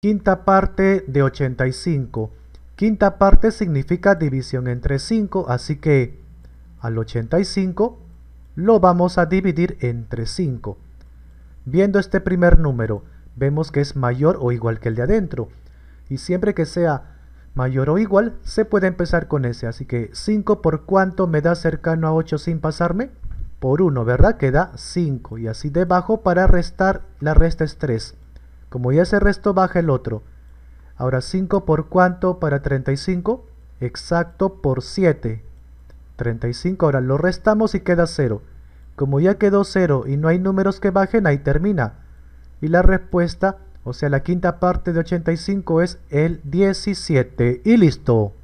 Quinta parte de 85. Quinta parte significa división entre 5, así que al 85 lo vamos a dividir entre 5. Viendo este primer número, vemos que es mayor o igual que el de adentro. Y siempre que sea mayor o igual, se puede empezar con ese. Así que 5 por cuánto me da cercano a 8 sin pasarme? Por 1, ¿verdad? Queda 5. Y así debajo para restar, la resta es 3. Como ya se restó, baja el otro. Ahora 5 por cuánto para 35? Exacto por 7. 35, ahora lo restamos y queda 0. Como ya quedó 0 y no hay números que bajen, ahí termina. Y la respuesta, o sea la quinta parte de 85 es el 17. Y listo.